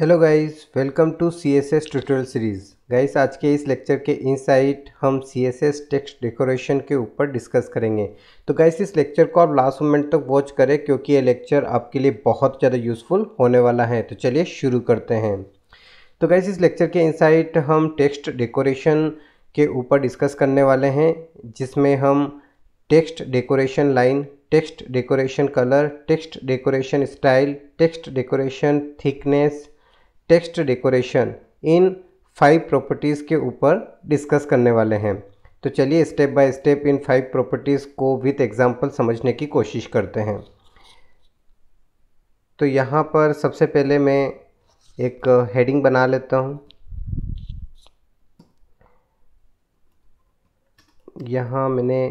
hello guys welcome to C S S tutorial series guys आज के इस lecture के इनसाइट हम C S S text decoration के ऊपर डिस्कस करेंगे तो गाइस इस लेक्चर को आप लास्ट मोमेंट तक वॉच करें क्योंकि ये लेक्चर आपके लिए बहुत ज़्यादा यूज़फुल होने वाला है तो चलिए शुरू करते हैं तो गाइस इस लेक्चर के इनसाइट हम टेक्स्ट डेकोरेशन के ऊपर डिस्कस करने वाले हैं जिसमें हम text decoration line text decoration colour text decoration style text decoration thickness text decoration इन फाइव प्रॉपर्टीज़ के ऊपर डिस्कस करने वाले हैं तो चलिए स्टेप बाय स्टेप इन फाइव प्रॉपर्टीज़ को विथ एग्जांपल समझने की कोशिश करते हैं तो यहाँ पर सबसे पहले मैं एक हेडिंग बना लेता हूँ यहाँ मैंने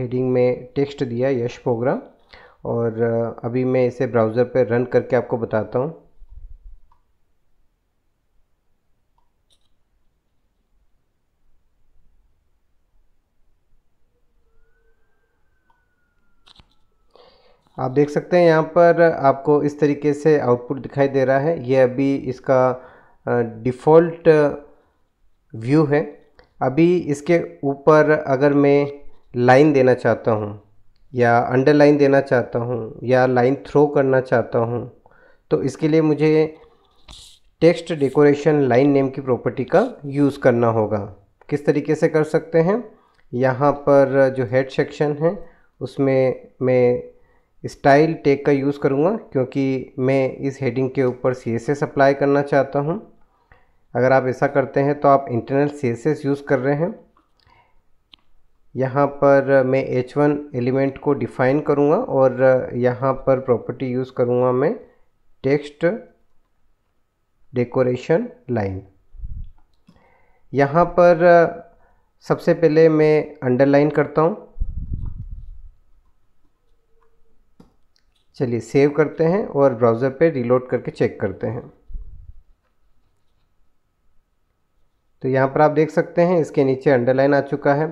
हेडिंग में टेक्स्ट दिया यश प्रोग्राम और अभी मैं इसे ब्राउज़र पर रन करके आपको बताता हूँ आप देख सकते हैं यहाँ पर आपको इस तरीके से आउटपुट दिखाई दे रहा है ये अभी इसका डिफ़ॉल्ट व्यू है अभी इसके ऊपर अगर मैं लाइन देना चाहता हूँ या अंडरलाइन देना चाहता हूँ या लाइन थ्रो करना चाहता हूँ तो इसके लिए मुझे टेक्स्ट डेकोरेशन लाइन नेम की प्रॉपर्टी का यूज़ करना होगा किस तरीके से कर सकते हैं यहाँ पर जो हेड सेक्शन है उसमें मैं स्टाइल टेक का यूज़ करूँगा क्योंकि मैं इस हेडिंग के ऊपर सी एस अप्लाई करना चाहता हूँ अगर आप ऐसा करते हैं तो आप इंटरनल सी यूज़ कर रहे हैं यहाँ पर मैं H1 एलिमेंट को डिफ़ाइन करूँगा और यहाँ पर प्रॉपर्टी यूज़ करूँगा मैं टेक्स्ट डेकोरेशन लाइन यहाँ पर सबसे पहले मैं अंडरलाइन करता हूँ चलिए सेव करते हैं और ब्राउज़र पे रिलोड करके चेक करते हैं तो यहाँ पर आप देख सकते हैं इसके नीचे अंडरलाइन आ चुका है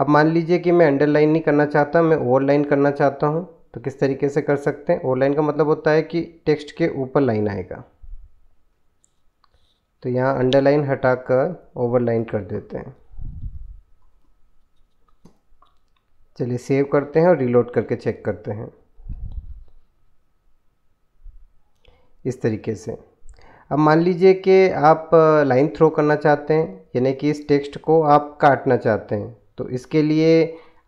अब मान लीजिए कि मैं अंडरलाइन नहीं करना चाहता मैं ओवरलाइन करना चाहता हूँ तो किस तरीके से कर सकते हैं ओवरलाइन का मतलब होता है कि टेक्स्ट के ऊपर लाइन आएगा तो यहाँ अंडरलाइन हटाकर ओवरलाइन कर देते हैं चलिए सेव करते हैं और रिलोड करके चेक करते हैं इस तरीके से अब मान लीजिए कि आप लाइन थ्रो करना चाहते हैं यानी कि इस टेक्स्ट को आप काटना चाहते हैं तो इसके लिए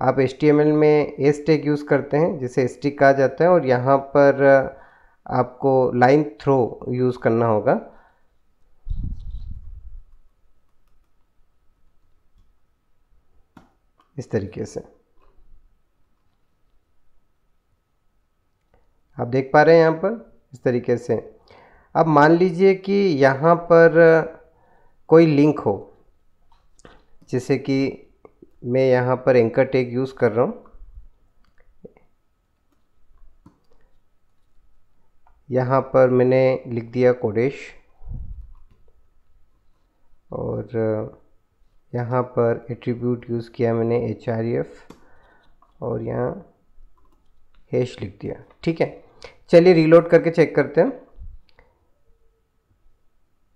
आप एल में एस टेक यूज़ करते हैं जिसे एस कहा जाता है और यहाँ पर आपको लाइन थ्रो यूज़ करना होगा इस तरीके से आप देख पा रहे हैं यहाँ पर इस तरीके से अब मान लीजिए कि यहाँ पर कोई लिंक हो जैसे कि मैं यहाँ पर एंकर टैग यूज़ कर रहा हूँ यहाँ पर मैंने लिख दिया कोडेश और यहाँ पर एट्रीब्यूट यूज़ किया मैंने एच और यहाँ हैश लिख दिया ठीक है चलिए रीलोड करके चेक करते हैं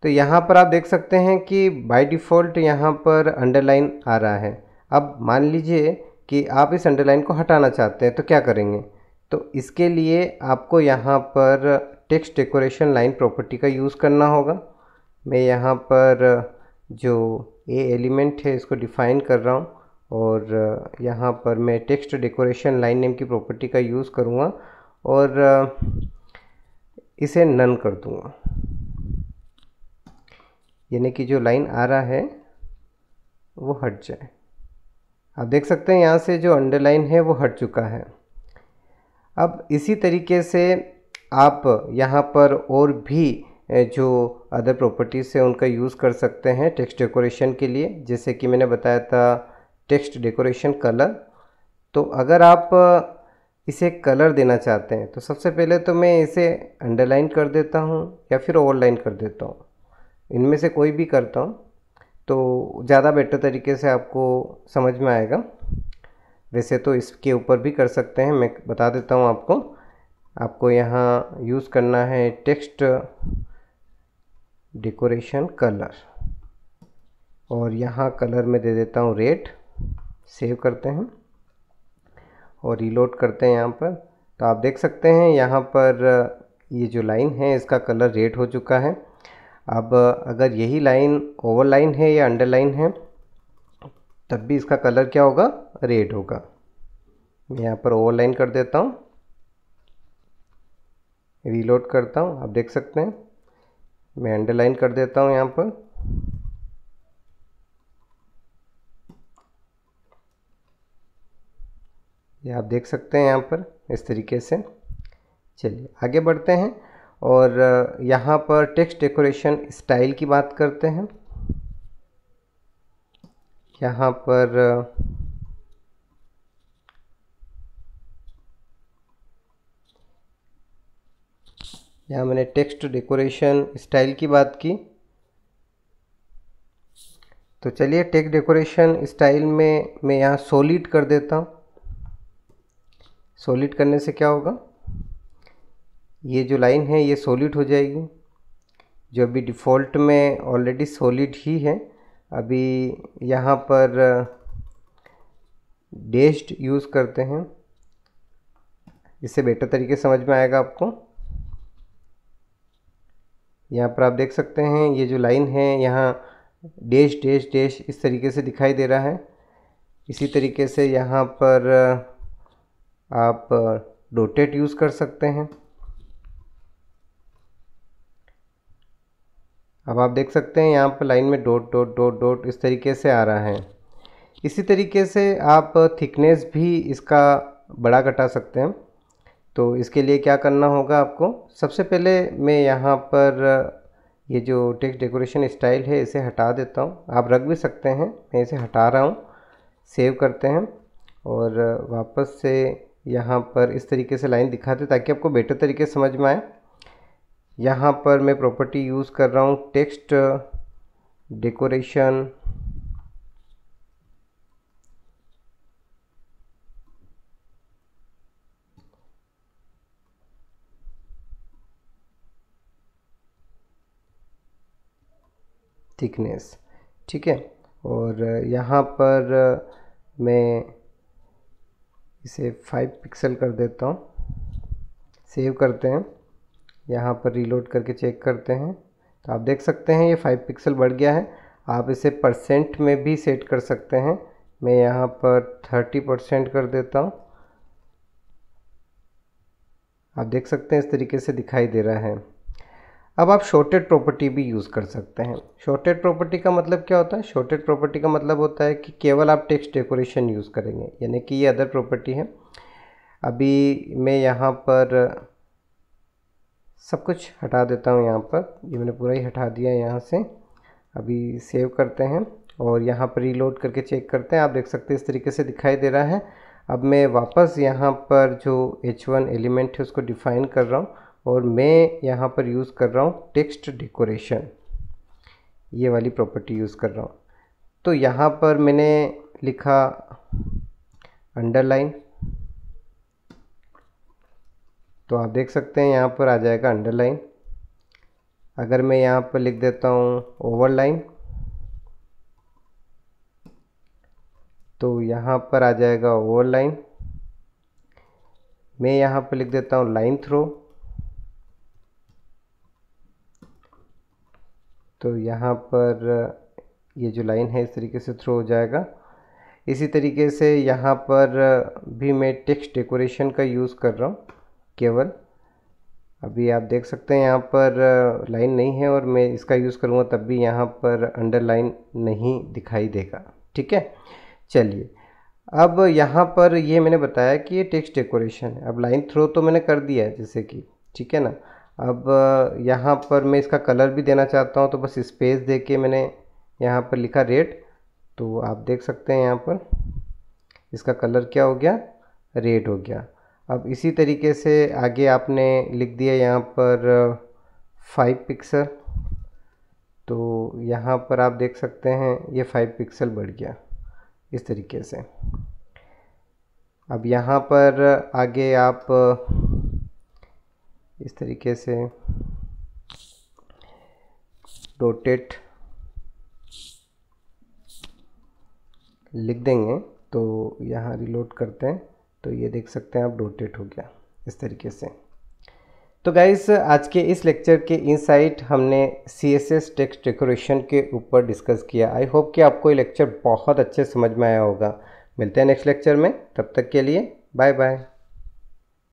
तो यहाँ पर आप देख सकते हैं कि बाय डिफ़ॉल्ट यहाँ पर अंडरलाइन आ रहा है अब मान लीजिए कि आप इस अंडरलाइन को हटाना चाहते हैं तो क्या करेंगे तो इसके लिए आपको यहाँ पर टेक्स्ट डेकोरेशन लाइन प्रॉपर्टी का यूज़ करना होगा मैं यहाँ पर जो ए एलिमेंट है इसको डिफ़ाइन कर रहा हूँ और यहाँ पर मैं टेक्स्ट डेकोरेशन लाइन नेम की प्रॉपर्टी का यूज़ करूँगा और इसे नन कर दूँगा यानी कि जो लाइन आ रहा है वो हट जाए आप देख सकते हैं यहाँ से जो अंडरलाइन है वो हट चुका है अब इसी तरीके से आप यहाँ पर और भी जो अदर प्रॉपर्टीज़ से उनका यूज़ कर सकते हैं टेक्स्ट डेकोरेशन के लिए जैसे कि मैंने बताया था टेक्स्ट डेकोरेशन कलर तो अगर आप इसे कलर देना चाहते हैं तो सबसे पहले तो मैं इसे अंडरलाइन कर देता हूँ या फिर ओवरलाइन कर देता हूँ इनमें से कोई भी करता हूँ तो ज़्यादा बेटर तरीके से आपको समझ में आएगा वैसे तो इसके ऊपर भी कर सकते हैं मैं बता देता हूँ आपको आपको यहाँ यूज़ करना है टेक्स्ट डेकोरेशन कलर और यहाँ कलर में दे देता हूँ रेड सेव करते हैं और रीलोड करते हैं यहाँ पर तो आप देख सकते हैं यहाँ पर ये जो लाइन है इसका कलर रेड हो चुका है अब अगर यही लाइन ओवर लाइन है या अंडर लाइन है तब भी इसका कलर क्या होगा रेड होगा मैं यहाँ पर ओवर लाइन कर देता हूँ रीलोड करता हूँ आप देख सकते हैं मैं अंडरलाइन कर देता हूँ यहाँ पर ये आप देख सकते हैं यहाँ पर इस तरीके से चलिए आगे बढ़ते हैं और यहाँ पर टेक्स्ट डेकोरेशन स्टाइल की बात करते हैं यहाँ पर यहाँ मैंने टेक्स्ट डेकोरेशन स्टाइल की बात की तो चलिए टेक्स्ट डेकोरेशन स्टाइल में मैं यहाँ सोलिड कर देता हूँ सॉलिड करने से क्या होगा ये जो लाइन है ये सॉलिड हो जाएगी जो अभी डिफ़ॉल्ट में ऑलरेडी सॉलिड ही है अभी यहाँ पर डेस्ट यूज़ करते हैं इससे बेटर तरीके समझ में आएगा आपको यहाँ पर आप देख सकते हैं ये जो लाइन है यहाँ डेस्ट डेस्ट डेस्ट इस तरीके से दिखाई दे रहा है इसी तरीके से यहाँ पर आप डोटेट यूज़ कर सकते हैं अब आप देख सकते हैं यहाँ पर लाइन में डॉट डॉट डॉट डॉट इस तरीके से आ रहा है इसी तरीके से आप थिकनेस भी इसका बड़ा घटा सकते हैं तो इसके लिए क्या करना होगा आपको सबसे पहले मैं यहाँ पर ये जो टेक्स्ट डेकोरेशन स्टाइल है इसे हटा देता हूँ आप रख भी सकते हैं मैं इसे हटा रहा हूँ सेव करते हैं और वापस से यहाँ पर इस तरीके से लाइन दिखाते ताकि आपको बेटर तरीके से समझ में आए यहाँ पर मैं प्रॉपर्टी यूज़ कर रहा हूँ टेक्स्ट डेकोरेशन थिकनेस ठीक है और यहाँ पर मैं इसे 5 पिक्सल कर देता हूँ सेव करते हैं यहाँ पर रीलोड करके चेक करते हैं तो आप देख सकते हैं ये 5 पिक्सल बढ़ गया है आप इसे परसेंट में भी सेट कर सकते हैं मैं यहाँ पर 30 परसेंट कर देता हूँ आप देख सकते हैं इस तरीके से दिखाई दे रहा है अब आप शॉर्टेड प्रॉपर्टी भी यूज़ कर सकते हैं शॉर्टेड प्रॉपर्टी का मतलब क्या होता है शॉर्टेड प्रॉपर्टी का मतलब होता है कि केवल आप टेक्स्ट डेकोरेशन यूज़ करेंगे यानी कि ये अदर प्रॉपर्टी है अभी मैं यहाँ पर सब कुछ हटा देता हूँ यहाँ पर ये मैंने पूरा ही हटा दिया है यहाँ से अभी सेव करते हैं और यहाँ पर रीलोड करके चेक करते हैं आप देख सकते हैं इस तरीके से दिखाई दे रहा है अब मैं वापस यहाँ पर जो H1 एलिमेंट है उसको डिफ़ाइन कर रहा हूँ और मैं यहाँ पर यूज़ कर रहा हूँ टेक्स्ट डेकोरेशन ये वाली प्रॉपर्टी यूज़ कर रहा हूँ तो यहाँ पर मैंने लिखा अंडरलाइन तो आप देख सकते हैं यहाँ पर आ जाएगा अंडरलाइन अगर मैं यहाँ पर लिख देता हूँ ओवरलाइन तो यहाँ पर आ जाएगा ओवरलाइन मैं यहाँ पर लिख देता हूँ लाइन थ्रो तो यहाँ पर ये जो लाइन है इस तरीके से थ्रो हो जाएगा इसी तरीके से यहाँ पर भी मैं टेक्स्ट डेकोरेशन का यूज़ कर रहा हूँ केवल अभी आप देख सकते हैं यहाँ पर लाइन नहीं है और मैं इसका यूज़ करूँगा तब भी यहाँ पर अंडरलाइन नहीं दिखाई देगा ठीक है चलिए अब यहाँ पर ये मैंने बताया कि ये टेक्स्ट डेकोरेशन है अब लाइन थ्रो तो मैंने कर दिया है जैसे कि ठीक है ना अब यहाँ पर मैं इसका कलर भी देना चाहता हूँ तो बस स्पेस दे के मैंने यहाँ पर लिखा रेड तो आप देख सकते हैं यहाँ पर इसका कलर क्या हो गया रेड हो गया अब इसी तरीके से आगे आपने लिख दिया यहाँ पर फाइव पिक्सल तो यहाँ पर आप देख सकते हैं ये फाइव पिक्सल बढ़ गया इस तरीके से अब यहाँ पर आगे आप इस तरीके से रोटेट लिख देंगे तो यहाँ रिलोड करते हैं तो ये देख सकते हैं आप रोटेट हो गया इस तरीके से तो गाइस आज के इस लेक्चर के इनसाइट हमने C S S text decoration के ऊपर डिस्कस किया आई होप कि आपको ये लेक्चर बहुत अच्छे समझ में आया होगा मिलते हैं नेक्स्ट लेक्चर में तब तक के लिए बाय बाय